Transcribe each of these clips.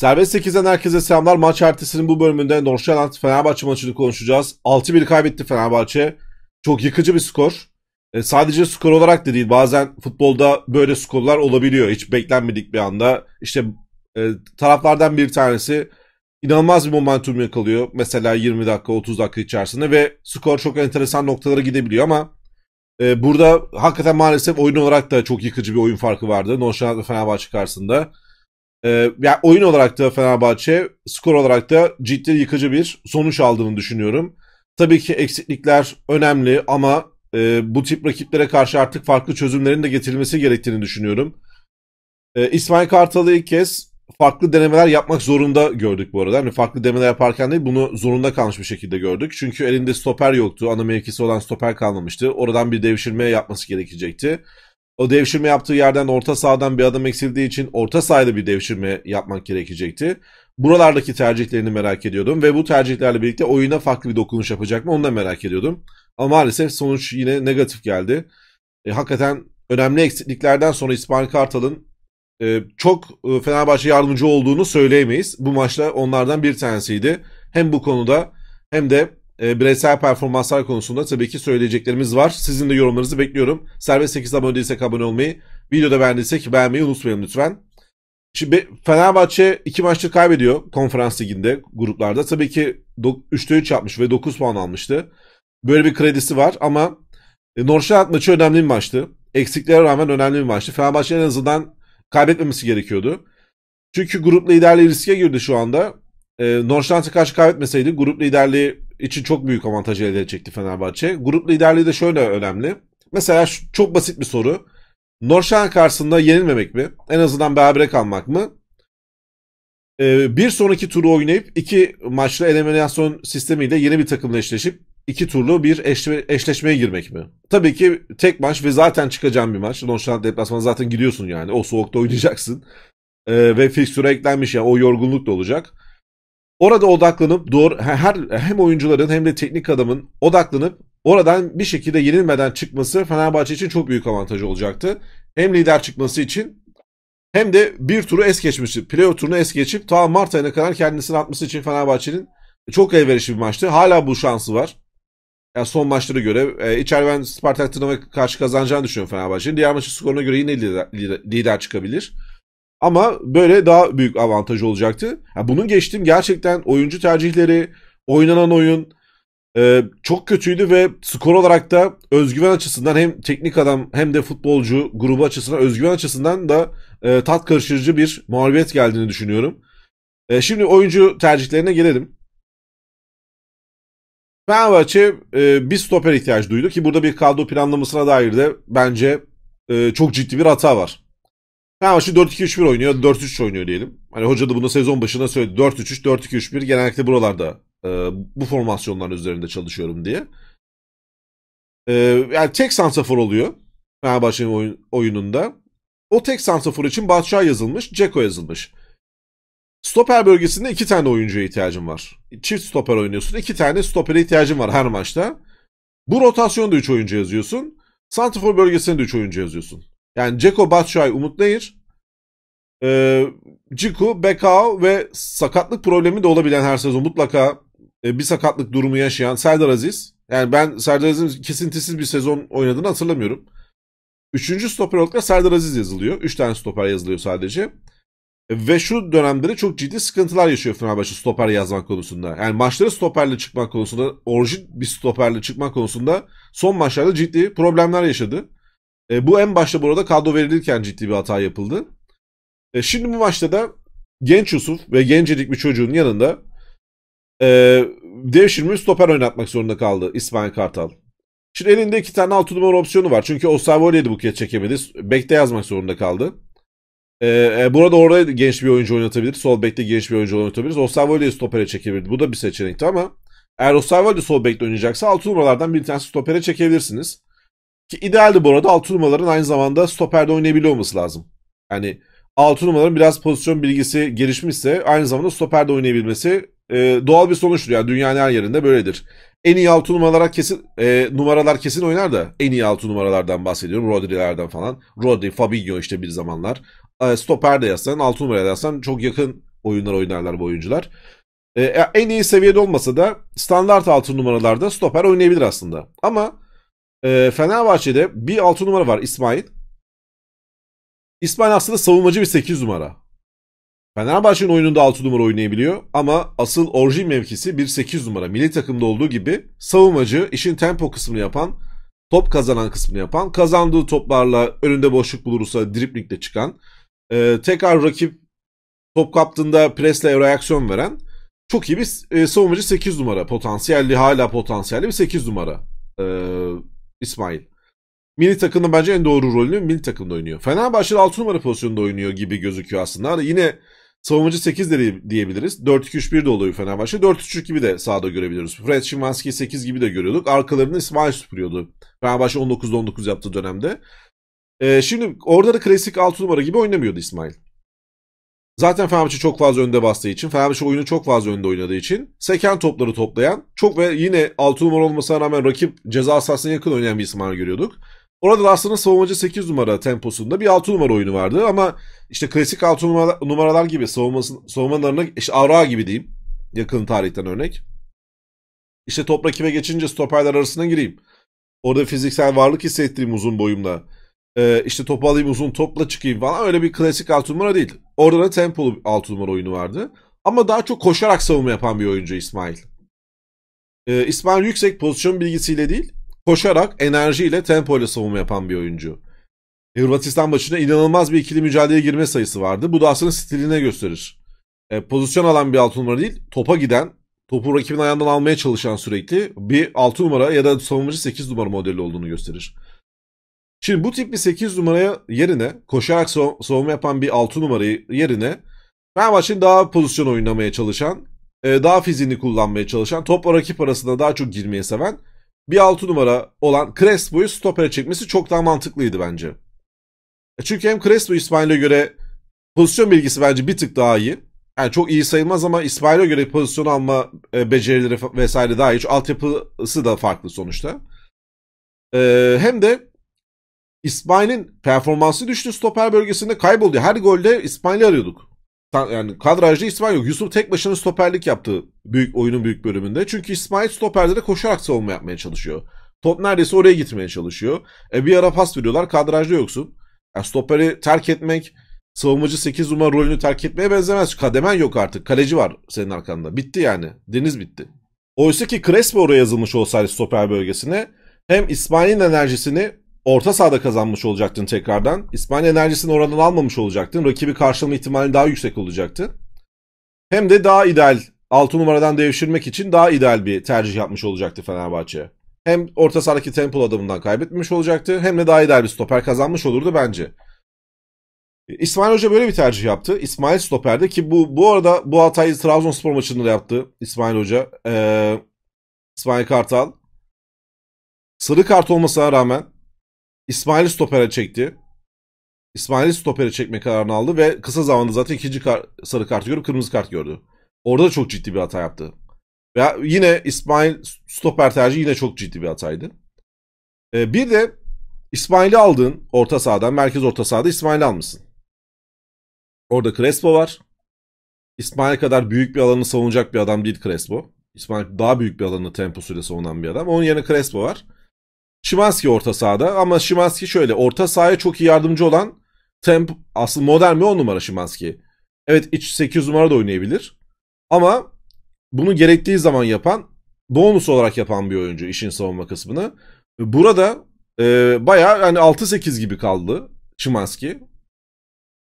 Serbest 8'den herkese selamlar. Maç ertesinin bu bölümünde Norşaland Fenerbahçe maçını konuşacağız. 6-1 kaybetti Fenerbahçe. Çok yıkıcı bir skor. E, sadece skor olarak da değil. Bazen futbolda böyle skorlar olabiliyor. Hiç beklenmedik bir anda. İşte e, taraflardan bir tanesi inanılmaz bir momentum yakalıyor. Mesela 20 dakika 30 dakika içerisinde ve skor çok enteresan noktalara gidebiliyor ama e, burada hakikaten maalesef oyun olarak da çok yıkıcı bir oyun farkı vardı. Norşaland Fenerbahçe karşısında. Ee, yani oyun olarak da Fenerbahçe, skor olarak da ciddi yıkıcı bir sonuç aldığını düşünüyorum. Tabii ki eksiklikler önemli ama e, bu tip rakiplere karşı artık farklı çözümlerin de getirilmesi gerektiğini düşünüyorum. E, İsmail Kartal'ı ilk kez farklı denemeler yapmak zorunda gördük bu arada. Yani farklı denemeler yaparken değil bunu zorunda kalmış bir şekilde gördük. Çünkü elinde stoper yoktu. Ana mevkisi olan stoper kalmamıştı. Oradan bir devşirme yapması gerekecekti. O devşirme yaptığı yerden orta sahadan bir adım eksildiği için orta sahada bir devşirme yapmak gerekecekti. Buralardaki tercihlerini merak ediyordum ve bu tercihlerle birlikte oyuna farklı bir dokunuş yapacak mı onu da merak ediyordum. Ama maalesef sonuç yine negatif geldi. E, hakikaten önemli eksikliklerden sonra İsmail Kartal'ın e, çok e, Fenerbahçe yardımcı olduğunu söyleyemeyiz. Bu maçta onlardan bir tanesiydi. Hem bu konuda hem de e, bireysel performanslar konusunda tabii ki söyleyeceklerimiz var. Sizin de yorumlarınızı bekliyorum. Serbest 8 abone değilsek abone olmayı, videoda beğendiysek beğenmeyi unutmayın lütfen. Şimdi Fenerbahçe iki maçtır kaybediyor konferans liginde gruplarda. Tabii ki 3'te 3 yapmış ve 9 puan almıştı. Böyle bir kredisi var ama e, Norşahat maçı önemli bir maçtı. Eksiklere rağmen önemli bir maçtı. Fenerbahçe en azından kaybetmemesi gerekiyordu. Çünkü grup liderliği riske girdi şu anda. E, Norşant'a karşı kaybetmeseydi grup liderliği için çok büyük avantaj elde edecekti Fenerbahçe. Grup liderliği de şöyle önemli. Mesela şu, çok basit bir soru. Norşan karşısında yenilmemek mi? En azından berabere kalmak mı? Ee, bir sonraki turu oynayıp iki maçlı eliminasyon sistemiyle yeni bir takımla eşleşip iki turlu bir eşle, eşleşmeye girmek mi? Tabii ki tek maç ve zaten çıkacağım bir maç. Norşan deplasmana zaten gidiyorsun yani. O soğukta oynayacaksın. Ee, ve fikstüre eklenmiş ya yani. o yorgunluk da olacak. Orada odaklanıp doğru her hem oyuncuların hem de teknik adamın odaklanıp oradan bir şekilde yenilmeden çıkması Fenerbahçe için çok büyük avantajı olacaktı. Hem lider çıkması için hem de bir turu es geçmişti. Playoff turunu es geçip ta Mart ayına kadar kendisini atması için Fenerbahçe'nin çok elverişli bir maçtı. Hala bu şansı var. Yani son maçları göre. E, içeride ben Spartak Tırnav'a karşı kazanacağını düşünüyorum Fenerbahçe'nin. Diğer maçın skoruna göre yine lider, lider, lider çıkabilir. Ama böyle daha büyük avantaj olacaktı. Yani bunu geçtim gerçekten oyuncu tercihleri, oynanan oyun e, çok kötüydü ve skor olarak da özgüven açısından hem teknik adam hem de futbolcu grubu açısından özgüven açısından da e, tat karıştırıcı bir muhabbet geldiğini düşünüyorum. E, şimdi oyuncu tercihlerine gelelim. Fenerbahçe e, bir stoper ihtiyaç duydu ki burada bir kadro planlamasına dair de bence e, çok ciddi bir hata var. Ama şu 4-2-3-1 oynuyor, 4-3 oynuyor diyelim. Hani hoca da bunu sezon başında söyledi. 4-3-3, 4-2-3-1 genellikle buralarda e, bu formasyonlar üzerinde çalışıyorum diye. E, yani tek santrafor oluyor Fenerbahçe'nin oyun, oyununda. O tek santrafor için Batşay yazılmış, Ceko yazılmış. Stoper bölgesinde iki tane oyuncuya ihtiyacım var. Çift stoper oynuyorsun. iki tane stopere ihtiyacım var her maçta. Bu rotasyonda 3 oyuncu yazıyorsun. Santrafor bölgesinde de 3 oyuncu yazıyorsun. Yani Ceko, Batshuayi, Umut nehir e, Ciku, Bekao ve sakatlık problemi de olabilen her sezon mutlaka e, bir sakatlık durumu yaşayan Serdar Aziz. Yani ben Serdar Aziz'in kesintisiz bir sezon oynadığını hatırlamıyorum. Üçüncü stoper olarak Serdar Aziz yazılıyor. Üç tane stoper yazılıyor sadece. Ve şu dönemde de çok ciddi sıkıntılar yaşıyor Fenerbahçe stoper yazmak konusunda. Yani maçları stoperle çıkmak konusunda, orijin bir stoperle çıkmak konusunda son maçlarda ciddi problemler yaşadı. E, bu en başta burada kadro verilirken ciddi bir hata yapıldı. E, şimdi bu maçta da genç Yusuf ve gencecik bir çocuğun yanında e, devşirmiş stoper oynatmak zorunda kaldı İsmail Kartal. Şimdi elinde iki tane altı numara opsiyonu var. Çünkü Osavoy'la bu buket çekemedi. Bekte yazmak zorunda kaldı. Ee, burada orada genç bir oyuncu oynatabilir. Sol bekte genç bir oyuncu oynatabiliriz. Osavoy'la stopere çekebilirdi. Bu da bir seçenekti ama eğer Osavoy'la sol bekte oynayacaksa altı numaralardan bir tanesi stopere çekebilirsiniz. Ki idealdi bu arada 6 numaraların aynı zamanda stoperde oynayabiliyor olması lazım. Yani 6 numaraların biraz pozisyon bilgisi gelişmişse aynı zamanda stoperde oynayabilmesi e, doğal bir sonuçtur. Yani dünyanın her yerinde böyledir. En iyi 6 numaralar kesin e, numaralar kesin oynar da en iyi 6 numaralardan bahsediyorum. Rodri'lerden falan. Rodri, Fabinho işte bir zamanlar. E, stoper de yazsan 6 numaraya yazsan çok yakın oyunlar oynarlar bu oyuncular. E, e en iyi seviyede olmasa da standart 6 numaralarda stoper oynayabilir aslında. Ama e, Fenerbahçe'de bir 6 numara var İsmail. İsmail aslında savunmacı bir 8 numara. Fenerbahçe'nin oyununda 6 numara oynayabiliyor ama asıl orijin mevkisi bir 8 numara. Milli takımda olduğu gibi savunmacı işin tempo kısmını yapan, top kazanan kısmını yapan, kazandığı toplarla önünde boşluk bulursa driplingle çıkan, e, tekrar rakip top kaptığında presle reaksiyon veren çok iyi bir e, savunmacı 8 numara. Potansiyelli hala potansiyelli bir 8 numara. E, İsmail. Milli takımda bence en doğru rolünü milli takımda oynuyor. Fenerbahçe'de 6 numara pozisyonda oynuyor gibi gözüküyor aslında. Hani yine savunmacı 8 de diyebiliriz. 4-2-3-1 de oluyor Fenerbahçe. 4-3-3 gibi de sahada görebiliyoruz. Fred Şimanski'yi 8 gibi de görüyorduk. Arkalarında İsmail süpürüyordu. Fenerbahçe 19'da 19 yaptığı dönemde. Ee, şimdi orada da klasik 6 numara gibi oynamıyordu İsmail. Zaten Fenerbahçe çok fazla önde bastığı için, Fenerbahçe oyunu çok fazla önde oynadığı için seken topları toplayan, çok ve yine 6 numara olmasına rağmen rakip ceza sahasına yakın oynayan bir İsmail görüyorduk. Orada da aslında savunmacı 8 numara temposunda bir 6 numara oyunu vardı ama işte klasik 6 numaralar gibi savunması, savunmalarına işte Avra gibi diyeyim yakın tarihten örnek. İşte top rakibe geçince stoperler arasına gireyim. Orada fiziksel varlık hissettireyim uzun boyumla. Ee, işte topu alayım uzun topla çıkayım falan öyle bir klasik 6 numara değil. Orada da tempolu 6 numara oyunu vardı. Ama daha çok koşarak savunma yapan bir oyuncu İsmail. Ee, İsmail yüksek pozisyon bilgisiyle değil, koşarak enerjiyle, tempoyla savunma yapan bir oyuncu. Ee, Hırvatistan maçında inanılmaz bir ikili mücadeleye girme sayısı vardı. Bu da aslında stiline gösterir. E, pozisyon alan bir altı numara değil, topa giden, topu rakibin ayağından almaya çalışan sürekli bir altı numara ya da savunmacı 8 numara modeli olduğunu gösterir. Şimdi bu tip bir 8 numaraya yerine koşarak savunma yapan bir 6 numarayı yerine Fenerbahçe'nin daha pozisyon oynamaya çalışan, e, daha fiziğini kullanmaya çalışan, topla rakip arasında daha çok girmeye seven bir 6 numara olan Crespo'yu stopere çekmesi çok daha mantıklıydı bence. E, çünkü hem Crespo İsmail'e göre pozisyon bilgisi bence bir tık daha iyi. Yani çok iyi sayılmaz ama İsmail'e göre pozisyon alma e, becerileri vesaire daha iyi. Çünkü altyapısı da farklı sonuçta. Hem de İsmail'in performansı düştü stoper bölgesinde kayboldu. Her golde İsmail'i arıyorduk. Yani kadrajda İsmail yok. Yusuf tek başına stoperlik yaptı büyük oyunun büyük bölümünde. Çünkü İsmail stoperde de koşarak savunma yapmaya çalışıyor. Top neredeyse oraya gitmeye çalışıyor. E bir ara pas veriyorlar kadrajda yoksun. Yani stoperi terk etmek savunmacı 8 numara rolünü terk etmeye benzemez. Kademen yok artık. Kaleci var senin arkanda. Bitti yani. Deniz bitti. Oysa ki Crespo oraya yazılmış olsaydı stoper bölgesine hem İsmail'in enerjisini orta sahada kazanmış olacaktın tekrardan. İspanya enerjisini oradan almamış olacaktın. Rakibi karşılama ihtimali daha yüksek olacaktı. Hem de daha ideal 6 numaradan devşirmek için daha ideal bir tercih yapmış olacaktı Fenerbahçe. Hem orta sahadaki tempo adamından kaybetmemiş olacaktı hem de daha ideal bir stoper kazanmış olurdu bence. İsmail Hoca böyle bir tercih yaptı. İsmail stoperde ki bu bu arada bu hatayı Trabzonspor maçında da yaptı İsmail Hoca. Ee, İsmail Kartal. Sarı kart olmasına rağmen İsmail stopere çekti. İsmail stopere çekme kararını aldı ve kısa zamanda zaten ikinci kar- sarı kartı görüp kırmızı kart gördü. Orada da çok ciddi bir hata yaptı. Ve yine İsmail stoper tercihi yine çok ciddi bir hataydı. Ee, bir de İsmail'i aldın orta sahadan, merkez orta sahada İsmail'i almışsın. Orada Crespo var. İsmail kadar büyük bir alanı savunacak bir adam değil Crespo. İsmail daha büyük bir alanı temposuyla savunan bir adam. Onun yerine Crespo var. Şimanski orta sahada ama Şimanski şöyle orta sahaya çok iyi yardımcı olan temp asıl modern bir 10 numara Şimanski. Evet iç 8 numara da oynayabilir. Ama bunu gerektiği zaman yapan bonus olarak yapan bir oyuncu işin savunma kısmını. Burada e, bayağı yani 6-8 gibi kaldı Şimanski.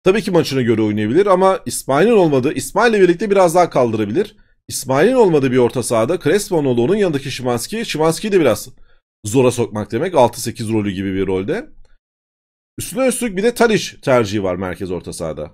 Tabii ki maçına göre oynayabilir ama İsmail'in olmadığı, İsmail'le birlikte biraz daha kaldırabilir. İsmail'in olmadığı bir orta sahada Crespo'nun onun yanındaki Şimanski, Şimanski de biraz zora sokmak demek. 6-8 rolü gibi bir rolde. Üstüne üstlük bir de Tadiş tercihi var merkez orta sahada.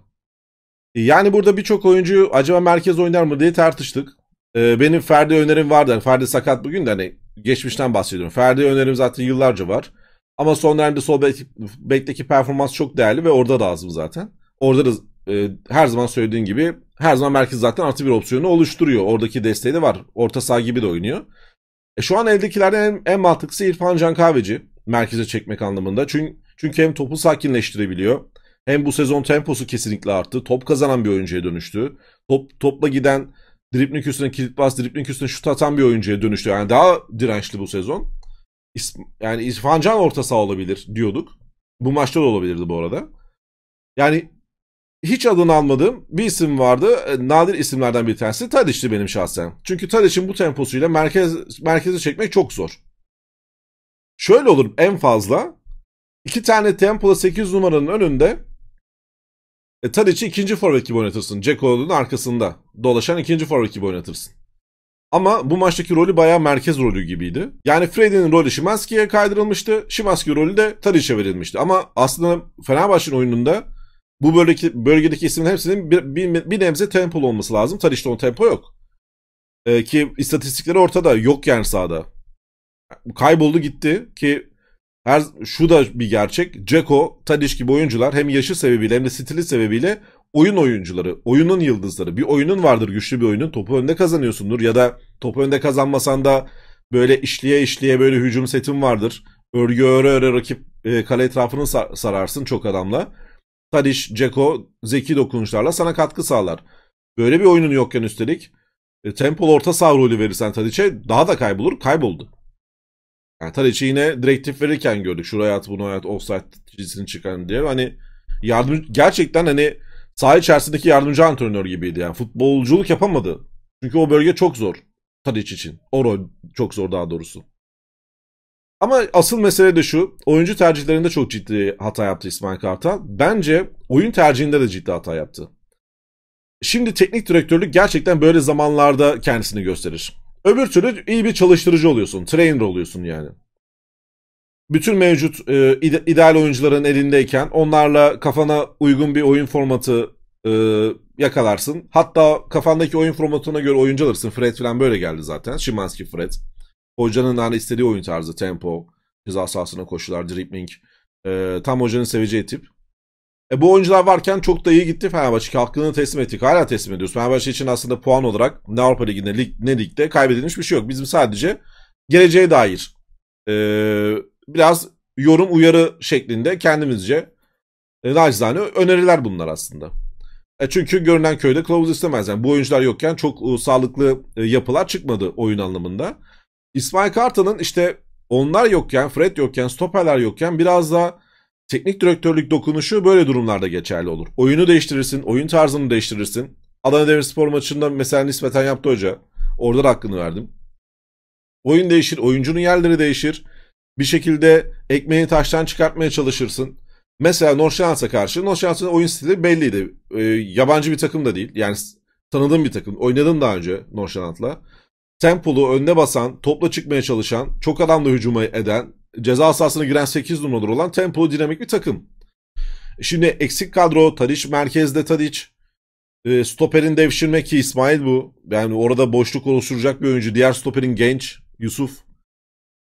E, yani burada birçok oyuncu acaba merkez oynar mı diye tartıştık. Ee, benim Ferdi önerim vardı. Yani Ferdi sakat bugün de hani geçmişten bahsediyorum. Ferdi önerim zaten yıllarca var. Ama son dönemde sol bek, bekteki performans çok değerli ve orada da azım zaten. Orada da e, her zaman söylediğin gibi her zaman merkez zaten artı bir opsiyonu oluşturuyor. Oradaki desteği de var. Orta saha gibi de oynuyor. E şu an eldekilerden en, en mantıklısı İrfan Can Kahveci merkeze çekmek anlamında. Çünkü, çünkü hem topu sakinleştirebiliyor hem bu sezon temposu kesinlikle arttı. Top kazanan bir oyuncuya dönüştü. Top, topla giden dripling üstüne kilit bas, dripling üstüne şut atan bir oyuncuya dönüştü. Yani daha dirençli bu sezon. Yani İrfan Can orta saha olabilir diyorduk. Bu maçta da olabilirdi bu arada. Yani hiç adını almadığım bir isim vardı. E, nadir isimlerden bir tanesi Tadic'ti benim şahsen. Çünkü Tadic'in bu temposuyla merkez merkeze çekmek çok zor. Şöyle olur en fazla iki tane tempola 8 numaranın önünde e, Tadic'i ikinci forvet gibi oynatırsın. Ceko'nun arkasında dolaşan ikinci forvet gibi oynatırsın. Ama bu maçtaki rolü bayağı merkez rolü gibiydi. Yani Freddy'nin rolü Şimanski'ye kaydırılmıştı. Şimanski rolü de Tadic'e verilmişti. Ama aslında Fenerbahçe'nin oyununda bu bölgedeki, bölgedeki ismin hepsinin bir, bir, bir nebze temple olması lazım. Tarihte o tempo yok. Ee, ki istatistikleri ortada. Yok yani sahada. Kayboldu gitti ki her şu da bir gerçek. Ceko, Tadiş gibi oyuncular hem yaşı sebebiyle hem de stili sebebiyle oyun oyuncuları, oyunun yıldızları. Bir oyunun vardır güçlü bir oyunun. Topu önde kazanıyorsundur ya da topu önde kazanmasan da böyle işliye işliye böyle hücum setin vardır. Örgü öre öre rakip e, kale etrafını sar, sararsın çok adamla. Tadiş, Ceko zeki dokunuşlarla sana katkı sağlar. Böyle bir oyunun yokken üstelik e, tempolu orta saha rolü verirsen Tadiç'e daha da kaybolur. Kayboldu. Yani Tadiç'i yine direktif verirken gördük. Şuraya at bunu at offside çizgisini çıkan diye. Hani yardım gerçekten hani saha içerisindeki yardımcı antrenör gibiydi. Yani futbolculuk yapamadı. Çünkü o bölge çok zor. Tadiç için. O rol çok zor daha doğrusu. Ama asıl mesele de şu. Oyuncu tercihlerinde çok ciddi hata yaptı İsmail Kartal. Bence oyun tercihinde de ciddi hata yaptı. Şimdi teknik direktörlük gerçekten böyle zamanlarda kendisini gösterir. Öbür türlü iyi bir çalıştırıcı oluyorsun. Trainer oluyorsun yani. Bütün mevcut e, ideal oyuncuların elindeyken onlarla kafana uygun bir oyun formatı e, yakalarsın. Hatta kafandaki oyun formatına göre oyuncu alırsın. Fred falan böyle geldi zaten. Şimanski Fred. Hocanın hani istediği oyun tarzı. Tempo, ceza sahasına koşular, dribbling. E, tam hocanın seveceği tip. E, bu oyuncular varken çok da iyi gitti Fenerbahçe. Hakkını teslim ettik. Hala teslim ediyoruz. Fenerbahçe için aslında puan olarak ne Avrupa Ligi'nde lig, ne ligde kaybedilmiş bir şey yok. Bizim sadece geleceğe dair e, biraz yorum uyarı şeklinde kendimizce e, nacizane öneriler bunlar aslında. E çünkü görünen köyde kılavuz istemez. Yani bu oyuncular yokken çok e, sağlıklı e, yapılar çıkmadı oyun anlamında. İsmail Kartal'ın işte onlar yokken, Fred yokken, stoperler yokken biraz daha teknik direktörlük dokunuşu böyle durumlarda geçerli olur. Oyunu değiştirirsin, oyun tarzını değiştirirsin. Adana Demirspor maçında mesela nispeten yaptı hoca. Orada da hakkını verdim. Oyun değişir, oyuncunun yerleri değişir. Bir şekilde ekmeğini taştan çıkartmaya çalışırsın. Mesela Norşans'a karşı Norşans'ın oyun stili belliydi. E, yabancı bir takım da değil. Yani tanıdığım bir takım. Oynadım daha önce Norşans'la tempolu önde basan, topla çıkmaya çalışan, çok adamla hücuma eden, ceza sahasına giren 8 numaralı olan tempolu dinamik bir takım. Şimdi eksik kadro Tadiç merkezde Tadiç. Ee, stoperin devşirmek ki İsmail bu. Yani orada boşluk oluşturacak bir oyuncu. Diğer stoperin genç Yusuf.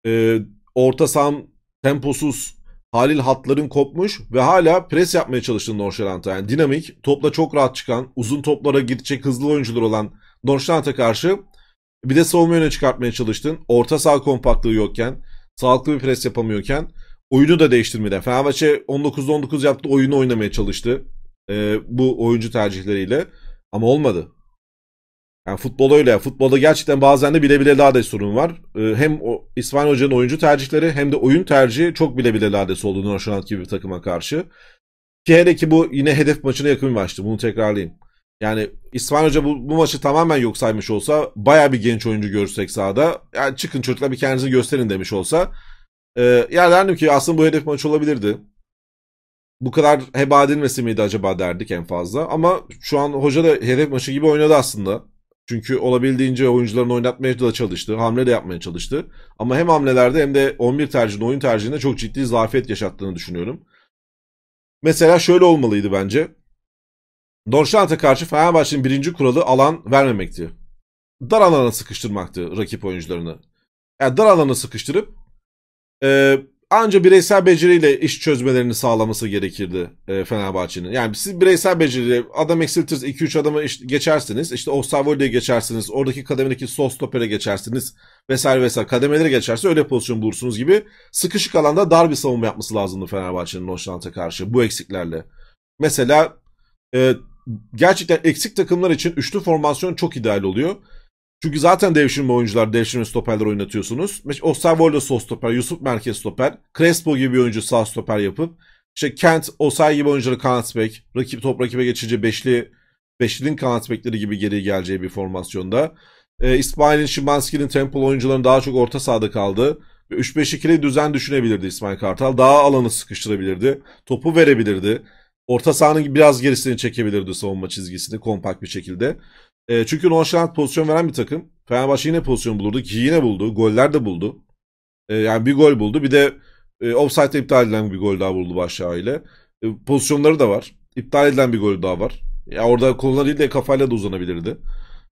E, orta saham temposuz. Halil hatların kopmuş ve hala pres yapmaya çalıştığı Norşelant'a. Yani dinamik, topla çok rahat çıkan, uzun toplara gidecek hızlı oyuncular olan Norşelant'a karşı bir de savunma yöne çıkartmaya çalıştın. Orta sağ kompaktlığı yokken, sağlıklı bir pres yapamıyorken oyunu da değiştirmedi. Fenerbahçe 19'da 19 yaptı, oyunu oynamaya çalıştı. Ee, bu oyuncu tercihleriyle. Ama olmadı. Yani futbol öyle. Futbolda gerçekten bazen de bile bile lade sorun var. Ee, hem o İsmail Hoca'nın oyuncu tercihleri hem de oyun tercihi çok bile bile lades oldu Nonşanat gibi bir takıma karşı. Ki hele ki bu yine hedef maçına yakın bir maçtı. Bunu tekrarlayayım. Yani İsmail Hoca bu, bu maçı tamamen yok saymış olsa baya bir genç oyuncu görsek sahada yani çıkın çocuklar bir kendinizi gösterin demiş olsa e, ya derdim ki aslında bu hedef maç olabilirdi. Bu kadar heba edilmesi miydi acaba derdik en fazla ama şu an hoca da hedef maçı gibi oynadı aslında. Çünkü olabildiğince oyuncularını oynatmaya da çalıştı. Hamle de yapmaya çalıştı. Ama hem hamlelerde hem de 11 tercihinde oyun tercihinde çok ciddi zafiyet yaşattığını düşünüyorum. Mesela şöyle olmalıydı bence. Dorşant'a karşı Fenerbahçe'nin birinci kuralı alan vermemekti. Dar alana sıkıştırmaktı rakip oyuncularını. Yani dar alana sıkıştırıp e, anca bireysel beceriyle iş çözmelerini sağlaması gerekirdi e, Fenerbahçe'nin. Yani siz bireysel beceriyle adam eksiltiriz 2-3 adamı iş, geçersiniz. İşte Osavolde'ye geçersiniz. Oradaki kademedeki sol stopere geçersiniz. Vesaire vesaire. Kademeleri geçerse öyle pozisyon bulursunuz gibi. Sıkışık alanda dar bir savunma yapması lazımdı Fenerbahçe'nin Hoşlant'a karşı bu eksiklerle. Mesela e, gerçekten eksik takımlar için üçlü formasyon çok ideal oluyor. Çünkü zaten devşirme oyuncular, devşirme stoperler oynatıyorsunuz. Mesela Osterwold'e sol stoper, Yusuf merkez stoper, Crespo gibi bir oyuncu sağ stoper yapıp işte Kent, Osay gibi oyuncuları kanat bek, rakip top rakibe geçince beşli, beşlinin kanat bekleri gibi geri geleceği bir formasyonda. E, İsmail'in, Şimanski'nin, Temple oyuncuların daha çok orta sahada kaldı. 3-5-2'li düzen düşünebilirdi İsmail Kartal. Daha alanı sıkıştırabilirdi. Topu verebilirdi. Orta sahanın biraz gerisini çekebilirdi savunma çizgisini kompakt bir şekilde. E, çünkü nonşalant pozisyon veren bir takım. Fenerbahçe yine pozisyon bulurdu ki yine buldu. Goller de buldu. E, yani bir gol buldu. Bir de e, offside'de iptal edilen bir gol daha buldu Başakşehir ile. E, pozisyonları da var. İptal edilen bir gol daha var. Ya orada koluna değil de kafayla da uzanabilirdi.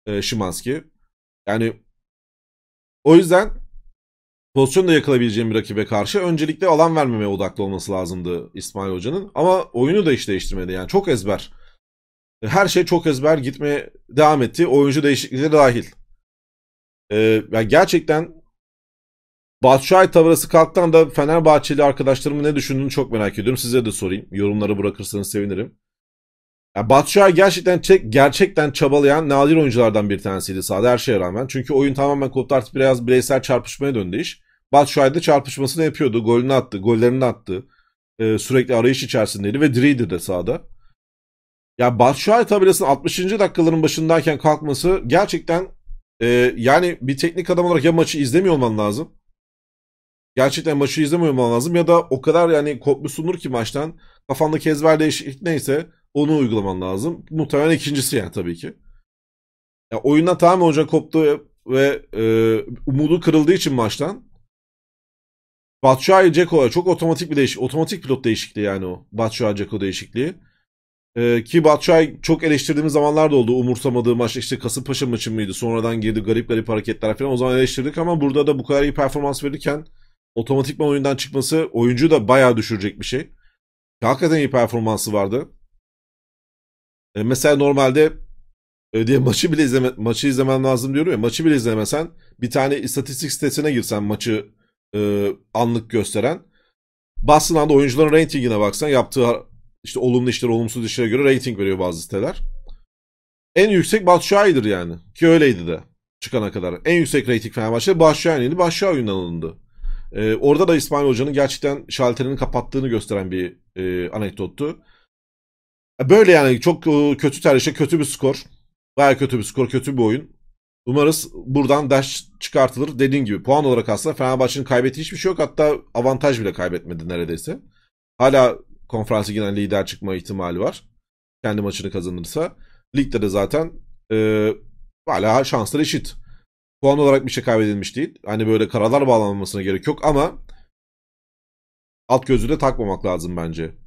E, Şimanski. Yani o yüzden pozisyon da yakalabileceğim bir rakibe karşı öncelikle alan vermemeye odaklı olması lazımdı İsmail Hoca'nın. Ama oyunu da hiç değiştirmedi yani çok ezber. Her şey çok ezber gitmeye devam etti. Oyuncu değişiklikleri dahil. Ee, yani gerçekten Batshuayi tavırası kalktan da Fenerbahçeli arkadaşlarımın ne düşündüğünü çok merak ediyorum. Size de sorayım. yorumları bırakırsanız sevinirim. Yani Batshuayi gerçekten çek, gerçekten çabalayan nadir oyunculardan bir tanesiydi sahada her şeye rağmen. Çünkü oyun tamamen koptu artık biraz bireysel çarpışmaya döndü iş. Batshuayi de çarpışmasını yapıyordu. Golünü attı, gollerini attı. Ee, sürekli arayış içerisindeydi ve diriydi de sahada. Ya Batshuayi tabelasının 60. dakikaların başındayken kalkması gerçekten e, yani bir teknik adam olarak ya maçı izlemiyor olman lazım. Gerçekten maçı izlemiyor olman lazım ya da o kadar yani kopmuşsundur ki maçtan kafandaki ezber değişik neyse onu uygulaman lazım. Muhtemelen ikincisi yani tabii ki. Ya oyundan tamamen hoca koptu ve e, umudu kırıldığı için maçtan Batshuayi Ceko'ya çok otomatik bir değişik otomatik pilot değişikliği yani o Batshuayi Ceko değişikliği. Ee, ki Batshuayi çok eleştirdiğimiz zamanlar da oldu. Umursamadığı maç işte Kasımpaşa maçı mıydı? Sonradan girdi garip garip hareketler falan. O zaman eleştirdik ama burada da bu kadar iyi performans verirken otomatikman oyundan çıkması oyuncu da bayağı düşürecek bir şey. Hakikaten iyi performansı vardı. E, mesela normalde e, diye maçı bile izleme, maçı izlemen lazım diyorum ya. Maçı bile izlemesen bir tane istatistik sitesine girsen maçı e, anlık gösteren. Basılan da oyuncuların ratingine baksan yaptığı işte olumlu işler olumsuz işlere göre rating veriyor bazı siteler. En yüksek Batshuayi'dir yani. Ki öyleydi de çıkana kadar. En yüksek rating Fenerbahçe'de Batshuayi'ydi. Batshuayi oyundan alındı. Ee, orada da İsmail Hoca'nın gerçekten şalterini kapattığını gösteren bir e, anekdottu. Böyle yani çok e, kötü tercih, kötü bir skor. Baya kötü bir skor, kötü bir oyun. Umarız buradan ders çıkartılır. Dediğim gibi puan olarak aslında Fenerbahçe'nin kaybettiği hiçbir şey yok. Hatta avantaj bile kaybetmedi neredeyse. Hala konferansı giden lider çıkma ihtimali var. Kendi maçını kazanırsa. Ligde de zaten e, hala şansları eşit. Puan olarak bir şey kaybedilmiş değil. Hani böyle karalar bağlanmasına gerek yok ama alt gözü de takmamak lazım bence.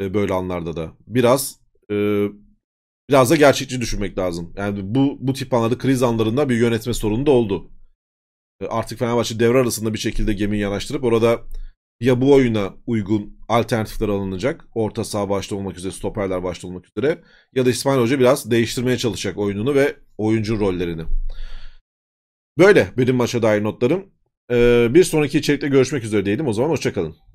E, böyle anlarda da. Biraz e, biraz da gerçekçi düşünmek lazım. Yani bu bu tip anlarda kriz anlarında bir yönetme sorunu da oldu. E, artık Fenerbahçe devre arasında bir şekilde gemiyi yanaştırıp orada ya bu oyuna uygun alternatifler alınacak. Orta saha başta olmak üzere, stoperler başta olmak üzere. Ya da İsmail Hoca biraz değiştirmeye çalışacak oyununu ve oyuncu rollerini. Böyle benim maça dair notlarım. Ee, bir sonraki içerikte görüşmek üzere diyelim. O zaman hoşçakalın.